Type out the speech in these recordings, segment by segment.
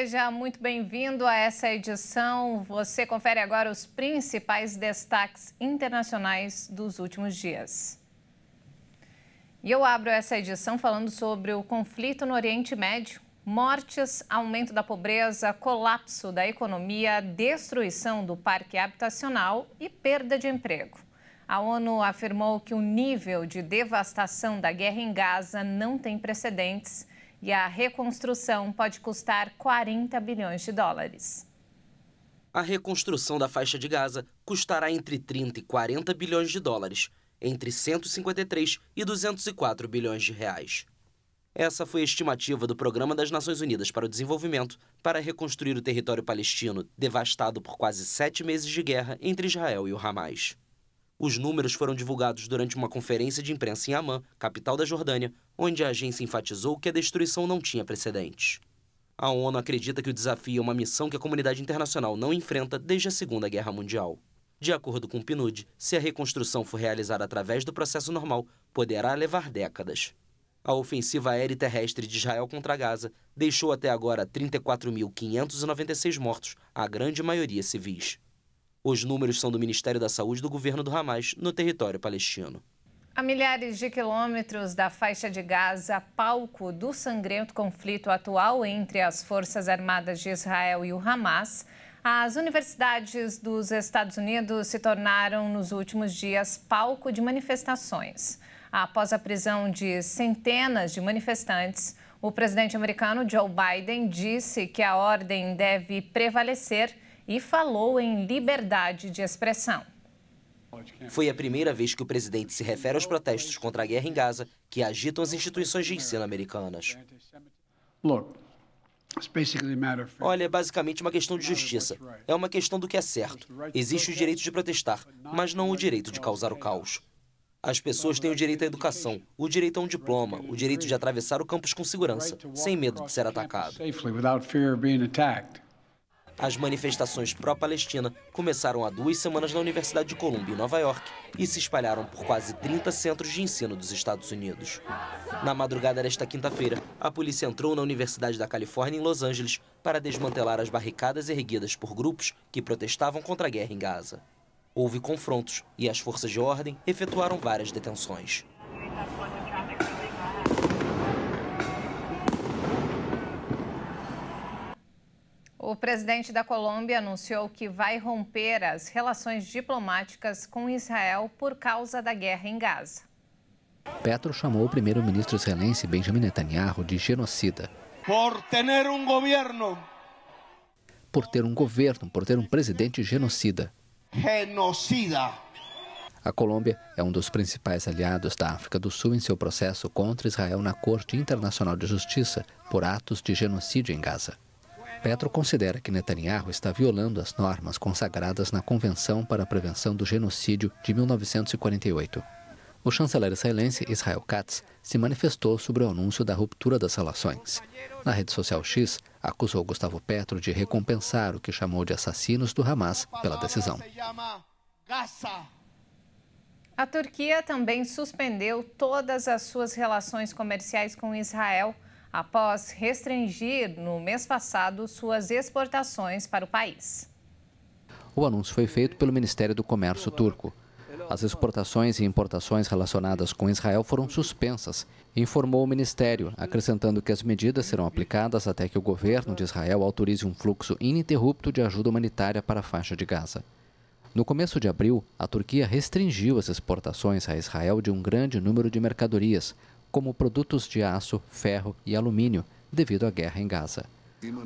Seja muito bem-vindo a essa edição. Você confere agora os principais destaques internacionais dos últimos dias. E eu abro essa edição falando sobre o conflito no Oriente Médio. Mortes, aumento da pobreza, colapso da economia, destruição do parque habitacional e perda de emprego. A ONU afirmou que o nível de devastação da guerra em Gaza não tem precedentes e a reconstrução pode custar 40 bilhões de dólares. A reconstrução da faixa de Gaza custará entre 30 e 40 bilhões de dólares, entre 153 e 204 bilhões de reais. Essa foi a estimativa do Programa das Nações Unidas para o Desenvolvimento para reconstruir o território palestino, devastado por quase sete meses de guerra entre Israel e o Hamas. Os números foram divulgados durante uma conferência de imprensa em Amman, capital da Jordânia, onde a agência enfatizou que a destruição não tinha precedentes. A ONU acredita que o desafio é uma missão que a comunidade internacional não enfrenta desde a Segunda Guerra Mundial. De acordo com o PNUD, se a reconstrução for realizada através do processo normal, poderá levar décadas. A ofensiva aérea e terrestre de Israel contra Gaza deixou até agora 34.596 mortos, a grande maioria civis. Os números são do Ministério da Saúde do governo do Hamas, no território palestino. A milhares de quilômetros da faixa de Gaza, palco do sangrento conflito atual entre as Forças Armadas de Israel e o Hamas, as universidades dos Estados Unidos se tornaram, nos últimos dias, palco de manifestações. Após a prisão de centenas de manifestantes, o presidente americano Joe Biden disse que a ordem deve prevalecer e falou em liberdade de expressão. Foi a primeira vez que o presidente se refere aos protestos contra a guerra em Gaza que agitam as instituições de ensino americanas. Olha, é basicamente uma questão de justiça. É uma questão do que é certo. Existe o direito de protestar, mas não o direito de causar o caos. As pessoas têm o direito à educação, o direito a um diploma, o direito de atravessar o campus com segurança, sem medo de ser atacado. As manifestações pró-Palestina começaram há duas semanas na Universidade de Columbia, em Nova York, e se espalharam por quase 30 centros de ensino dos Estados Unidos. Na madrugada desta quinta-feira, a polícia entrou na Universidade da Califórnia, em Los Angeles, para desmantelar as barricadas erguidas por grupos que protestavam contra a guerra em Gaza. Houve confrontos e as forças de ordem efetuaram várias detenções. O presidente da Colômbia anunciou que vai romper as relações diplomáticas com Israel por causa da guerra em Gaza. Petro chamou o primeiro-ministro israelense Benjamin Netanyahu de genocida. Por ter um governo. Por ter um governo, por ter um presidente genocida. Genocida. A Colômbia é um dos principais aliados da África do Sul em seu processo contra Israel na Corte Internacional de Justiça por atos de genocídio em Gaza. Petro considera que Netanyahu está violando as normas consagradas na Convenção para a Prevenção do Genocídio de 1948. O chanceler israelense Israel Katz se manifestou sobre o anúncio da ruptura das relações. Na rede social X, acusou Gustavo Petro de recompensar o que chamou de assassinos do Hamas pela decisão. A Turquia também suspendeu todas as suas relações comerciais com Israel após restringir no mês passado suas exportações para o país. O anúncio foi feito pelo Ministério do Comércio turco. As exportações e importações relacionadas com Israel foram suspensas, informou o Ministério, acrescentando que as medidas serão aplicadas até que o governo de Israel autorize um fluxo ininterrupto de ajuda humanitária para a faixa de Gaza. No começo de abril, a Turquia restringiu as exportações a Israel de um grande número de mercadorias, como produtos de aço, ferro e alumínio, devido à guerra em Gaza.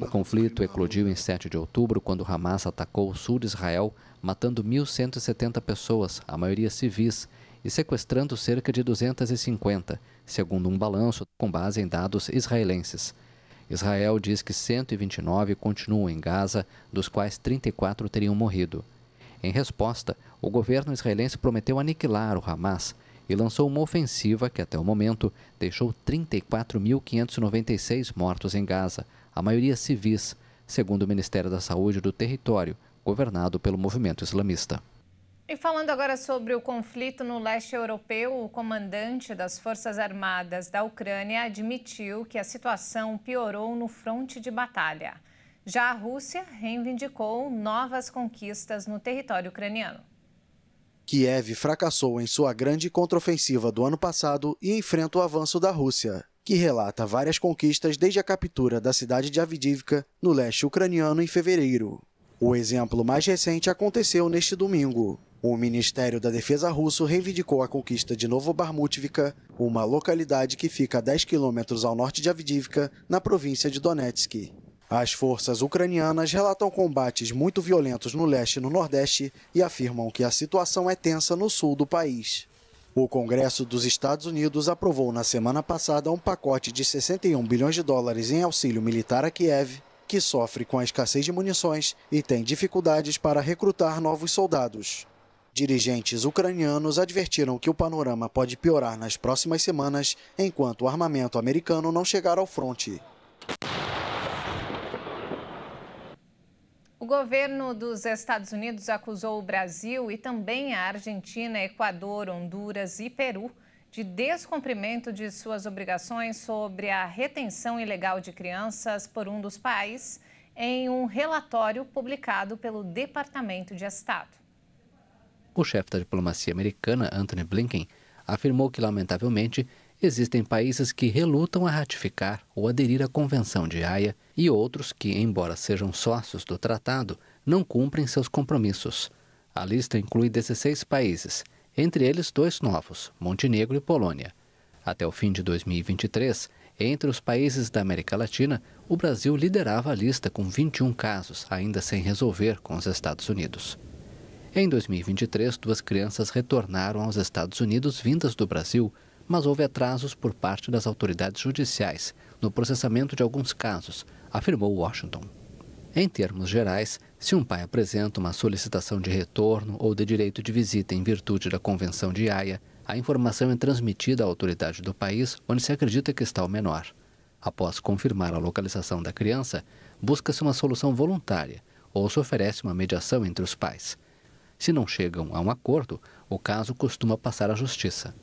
O conflito eclodiu em 7 de outubro, quando Hamas atacou o sul de Israel, matando 1.170 pessoas, a maioria civis, e sequestrando cerca de 250, segundo um balanço com base em dados israelenses. Israel diz que 129 continuam em Gaza, dos quais 34 teriam morrido. Em resposta, o governo israelense prometeu aniquilar o Hamas, e lançou uma ofensiva que, até o momento, deixou 34.596 mortos em Gaza, a maioria civis, segundo o Ministério da Saúde do território, governado pelo movimento islamista. E falando agora sobre o conflito no leste europeu, o comandante das Forças Armadas da Ucrânia admitiu que a situação piorou no fronte de batalha. Já a Rússia reivindicou novas conquistas no território ucraniano. Kiev fracassou em sua grande contraofensiva do ano passado e enfrenta o avanço da Rússia, que relata várias conquistas desde a captura da cidade de Avdivka, no leste ucraniano, em fevereiro. O exemplo mais recente aconteceu neste domingo. O Ministério da Defesa russo reivindicou a conquista de Novo Novobarmutvka, uma localidade que fica a 10 quilômetros ao norte de Avdivka, na província de Donetsk. As forças ucranianas relatam combates muito violentos no leste e no nordeste e afirmam que a situação é tensa no sul do país. O Congresso dos Estados Unidos aprovou na semana passada um pacote de 61 bilhões de dólares em auxílio militar a Kiev, que sofre com a escassez de munições e tem dificuldades para recrutar novos soldados. Dirigentes ucranianos advertiram que o panorama pode piorar nas próximas semanas enquanto o armamento americano não chegar ao fronte. O governo dos Estados Unidos acusou o Brasil e também a Argentina, Equador, Honduras e Peru de descumprimento de suas obrigações sobre a retenção ilegal de crianças por um dos pais em um relatório publicado pelo Departamento de Estado. O chefe da diplomacia americana, Anthony Blinken, afirmou que, lamentavelmente, existem países que relutam a ratificar ou aderir à Convenção de Haia e outros que, embora sejam sócios do tratado, não cumprem seus compromissos. A lista inclui 16 países, entre eles dois novos, Montenegro e Polônia. Até o fim de 2023, entre os países da América Latina, o Brasil liderava a lista com 21 casos ainda sem resolver com os Estados Unidos. Em 2023, duas crianças retornaram aos Estados Unidos vindas do Brasil mas houve atrasos por parte das autoridades judiciais no processamento de alguns casos, afirmou Washington. Em termos gerais, se um pai apresenta uma solicitação de retorno ou de direito de visita em virtude da Convenção de Haia, a informação é transmitida à autoridade do país onde se acredita que está o menor. Após confirmar a localização da criança, busca-se uma solução voluntária ou se oferece uma mediação entre os pais. Se não chegam a um acordo, o caso costuma passar à justiça.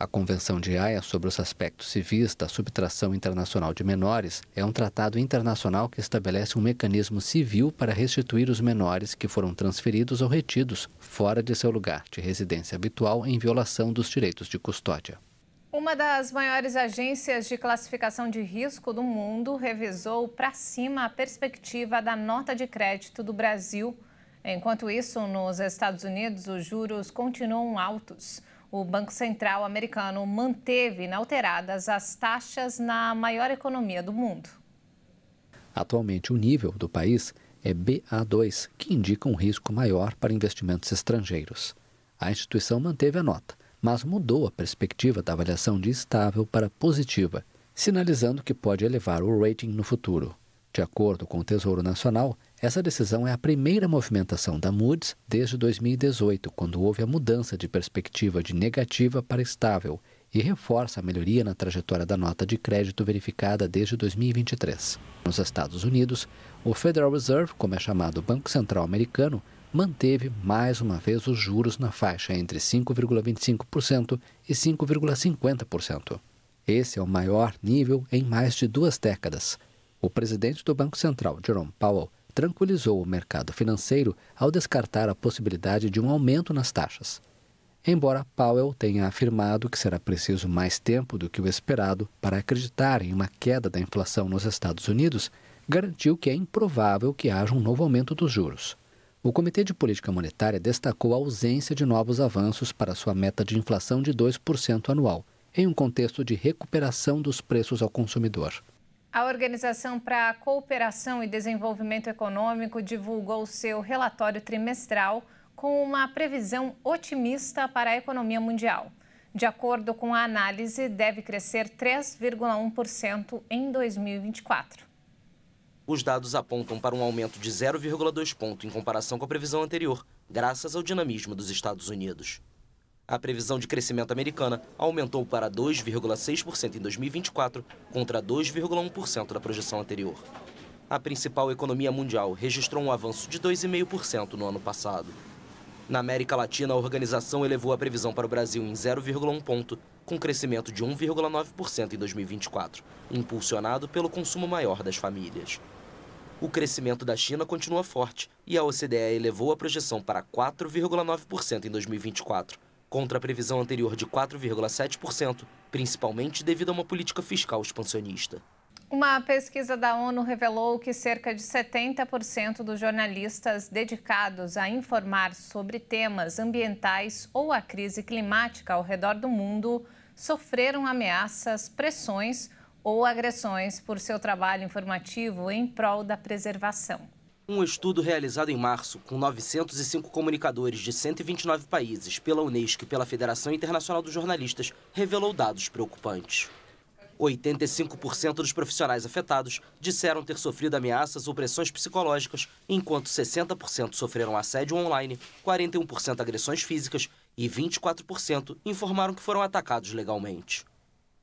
A Convenção de Haia sobre os aspectos civis da subtração internacional de menores é um tratado internacional que estabelece um mecanismo civil para restituir os menores que foram transferidos ou retidos fora de seu lugar de residência habitual em violação dos direitos de custódia. Uma das maiores agências de classificação de risco do mundo revisou para cima a perspectiva da nota de crédito do Brasil. Enquanto isso, nos Estados Unidos, os juros continuam altos o Banco Central americano manteve inalteradas as taxas na maior economia do mundo. Atualmente, o nível do país é BA2, que indica um risco maior para investimentos estrangeiros. A instituição manteve a nota, mas mudou a perspectiva da avaliação de estável para positiva, sinalizando que pode elevar o rating no futuro. De acordo com o Tesouro Nacional, essa decisão é a primeira movimentação da Moody's desde 2018, quando houve a mudança de perspectiva de negativa para estável e reforça a melhoria na trajetória da nota de crédito verificada desde 2023. Nos Estados Unidos, o Federal Reserve, como é chamado o Banco Central Americano, manteve mais uma vez os juros na faixa entre 5,25% e 5,50%. Esse é o maior nível em mais de duas décadas. O presidente do Banco Central, Jerome Powell, tranquilizou o mercado financeiro ao descartar a possibilidade de um aumento nas taxas. Embora Powell tenha afirmado que será preciso mais tempo do que o esperado para acreditar em uma queda da inflação nos Estados Unidos, garantiu que é improvável que haja um novo aumento dos juros. O Comitê de Política Monetária destacou a ausência de novos avanços para sua meta de inflação de 2% anual, em um contexto de recuperação dos preços ao consumidor. A Organização para a Cooperação e Desenvolvimento Econômico divulgou seu relatório trimestral com uma previsão otimista para a economia mundial. De acordo com a análise, deve crescer 3,1% em 2024. Os dados apontam para um aumento de 0,2 ponto em comparação com a previsão anterior, graças ao dinamismo dos Estados Unidos. A previsão de crescimento americana aumentou para 2,6% em 2024, contra 2,1% da projeção anterior. A principal economia mundial registrou um avanço de 2,5% no ano passado. Na América Latina, a organização elevou a previsão para o Brasil em 0,1 ponto, com crescimento de 1,9% em 2024, impulsionado pelo consumo maior das famílias. O crescimento da China continua forte e a OCDE elevou a projeção para 4,9% em 2024, contra a previsão anterior de 4,7%, principalmente devido a uma política fiscal expansionista. Uma pesquisa da ONU revelou que cerca de 70% dos jornalistas dedicados a informar sobre temas ambientais ou a crise climática ao redor do mundo sofreram ameaças, pressões ou agressões por seu trabalho informativo em prol da preservação. Um estudo realizado em março com 905 comunicadores de 129 países pela Unesco e pela Federação Internacional dos Jornalistas revelou dados preocupantes. 85% dos profissionais afetados disseram ter sofrido ameaças ou pressões psicológicas, enquanto 60% sofreram assédio online, 41% agressões físicas e 24% informaram que foram atacados legalmente.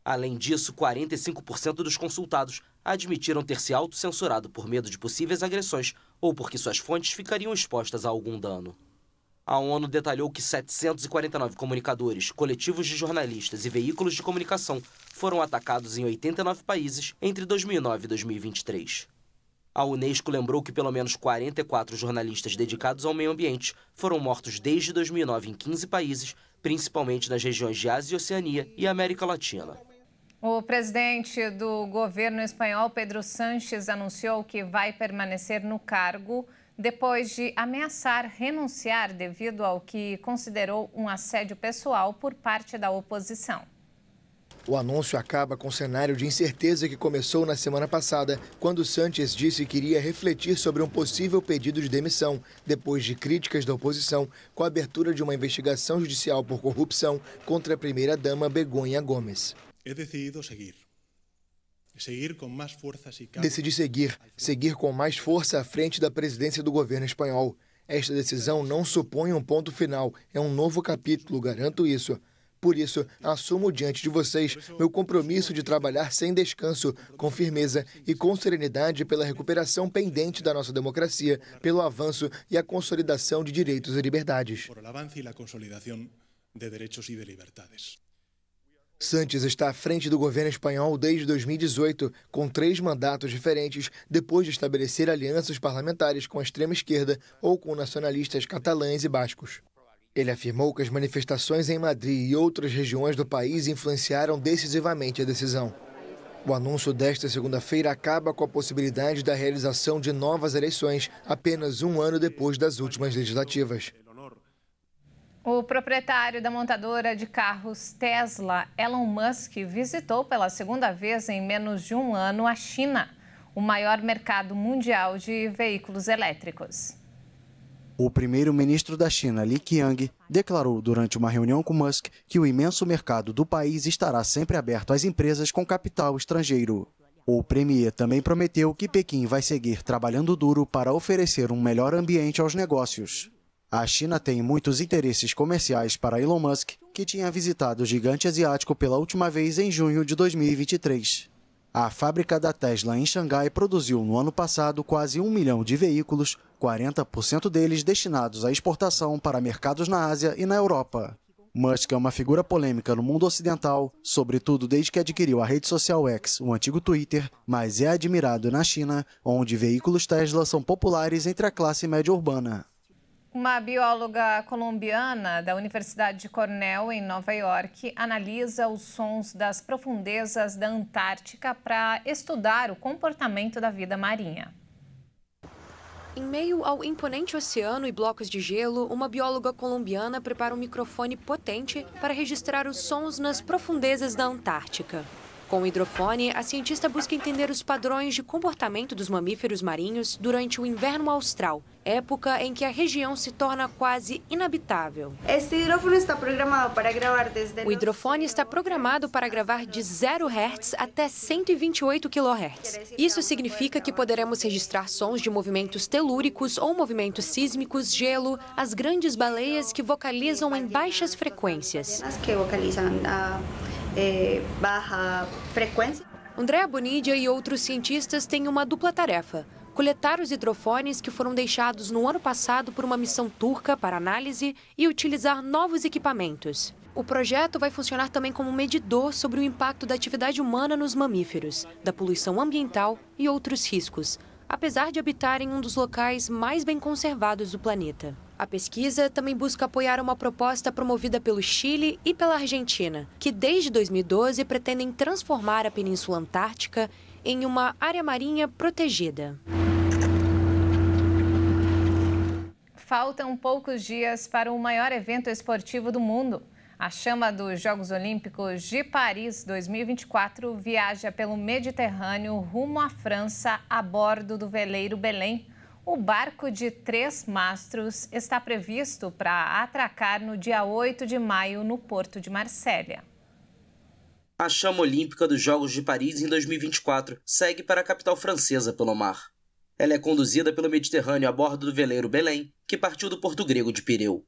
Além disso, 45% dos consultados admitiram ter se autocensurado por medo de possíveis agressões ou porque suas fontes ficariam expostas a algum dano. A ONU detalhou que 749 comunicadores, coletivos de jornalistas e veículos de comunicação foram atacados em 89 países entre 2009 e 2023. A Unesco lembrou que pelo menos 44 jornalistas dedicados ao meio ambiente foram mortos desde 2009 em 15 países, principalmente nas regiões de Ásia e Oceania e América Latina. O presidente do governo espanhol, Pedro Sánchez, anunciou que vai permanecer no cargo depois de ameaçar renunciar devido ao que considerou um assédio pessoal por parte da oposição. O anúncio acaba com o cenário de incerteza que começou na semana passada, quando Sanches disse que iria refletir sobre um possível pedido de demissão, depois de críticas da oposição com a abertura de uma investigação judicial por corrupção contra a primeira-dama Begonha Gomes. He decidido seguir. Seguir com mais força se Decidi seguir, seguir com mais força à frente da presidência do governo espanhol. Esta decisão não supõe um ponto final, é um novo capítulo, garanto isso. Por isso, assumo diante de vocês meu compromisso de trabalhar sem descanso, com firmeza e com serenidade pela recuperação pendente da nossa democracia, pelo avanço e a consolidação de direitos e liberdades. Sanches está à frente do governo espanhol desde 2018, com três mandatos diferentes, depois de estabelecer alianças parlamentares com a extrema-esquerda ou com nacionalistas catalães e bascos. Ele afirmou que as manifestações em Madrid e outras regiões do país influenciaram decisivamente a decisão. O anúncio desta segunda-feira acaba com a possibilidade da realização de novas eleições apenas um ano depois das últimas legislativas. O proprietário da montadora de carros Tesla, Elon Musk, visitou pela segunda vez em menos de um ano a China, o maior mercado mundial de veículos elétricos. O primeiro-ministro da China, Li Qiang, declarou durante uma reunião com Musk que o imenso mercado do país estará sempre aberto às empresas com capital estrangeiro. O premier também prometeu que Pequim vai seguir trabalhando duro para oferecer um melhor ambiente aos negócios. A China tem muitos interesses comerciais para Elon Musk, que tinha visitado o gigante asiático pela última vez em junho de 2023. A fábrica da Tesla em Xangai produziu no ano passado quase um milhão de veículos, 40% deles destinados à exportação para mercados na Ásia e na Europa. Musk é uma figura polêmica no mundo ocidental, sobretudo desde que adquiriu a rede social X, o antigo Twitter, mas é admirado na China, onde veículos Tesla são populares entre a classe média urbana. Uma bióloga colombiana da Universidade de Cornell, em Nova York, analisa os sons das profundezas da Antártica para estudar o comportamento da vida marinha. Em meio ao imponente oceano e blocos de gelo, uma bióloga colombiana prepara um microfone potente para registrar os sons nas profundezas da Antártica. Com o hidrofone, a cientista busca entender os padrões de comportamento dos mamíferos marinhos durante o inverno austral, época em que a região se torna quase inabitável. Este hidrofone está programado para gravar desde O hidrofone está programado para gravar de 0 Hz até 128 kHz. Isso significa que poderemos registrar sons de movimentos telúricos ou movimentos sísmicos, gelo, as grandes baleias que vocalizam em baixas frequências. Que vocalizam a ah, é, barra frequência. Andréa Bonidia e outros cientistas têm uma dupla tarefa. Coletar os hidrofones que foram deixados no ano passado por uma missão turca para análise e utilizar novos equipamentos. O projeto vai funcionar também como medidor sobre o impacto da atividade humana nos mamíferos, da poluição ambiental e outros riscos apesar de habitar em um dos locais mais bem conservados do planeta. A pesquisa também busca apoiar uma proposta promovida pelo Chile e pela Argentina, que desde 2012 pretendem transformar a Península Antártica em uma área marinha protegida. Faltam poucos dias para o maior evento esportivo do mundo. A chama dos Jogos Olímpicos de Paris 2024 viaja pelo Mediterrâneo rumo à França a bordo do veleiro Belém. O barco de três mastros está previsto para atracar no dia 8 de maio no porto de Marsella. A chama olímpica dos Jogos de Paris em 2024 segue para a capital francesa pelo mar. Ela é conduzida pelo Mediterrâneo a bordo do veleiro Belém, que partiu do porto grego de Pireu.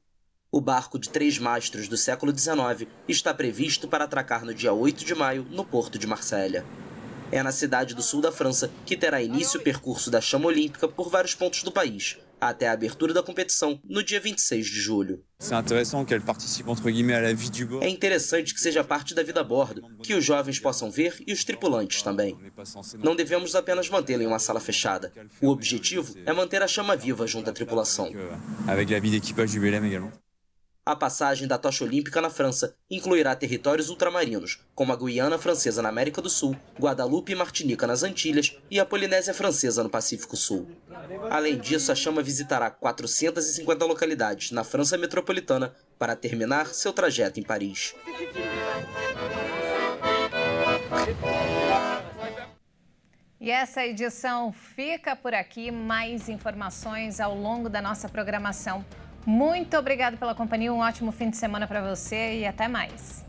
O barco de três mastros do século XIX está previsto para atracar no dia 8 de maio, no porto de Marselha. É na cidade do sul da França que terá início o percurso da chama olímpica por vários pontos do país, até a abertura da competição no dia 26 de julho. É interessante que seja parte da vida a bordo, que os jovens possam ver e os tripulantes também. Não devemos apenas mantê-la em uma sala fechada. O objetivo é manter a chama viva junto à tripulação. A passagem da tocha olímpica na França incluirá territórios ultramarinos, como a Guiana Francesa na América do Sul, Guadalupe e Martinica nas Antilhas e a Polinésia Francesa no Pacífico Sul. Além disso, a chama visitará 450 localidades na França metropolitana para terminar seu trajeto em Paris. E essa edição fica por aqui. Mais informações ao longo da nossa programação. Muito obrigado pela companhia, um ótimo fim de semana para você e até mais.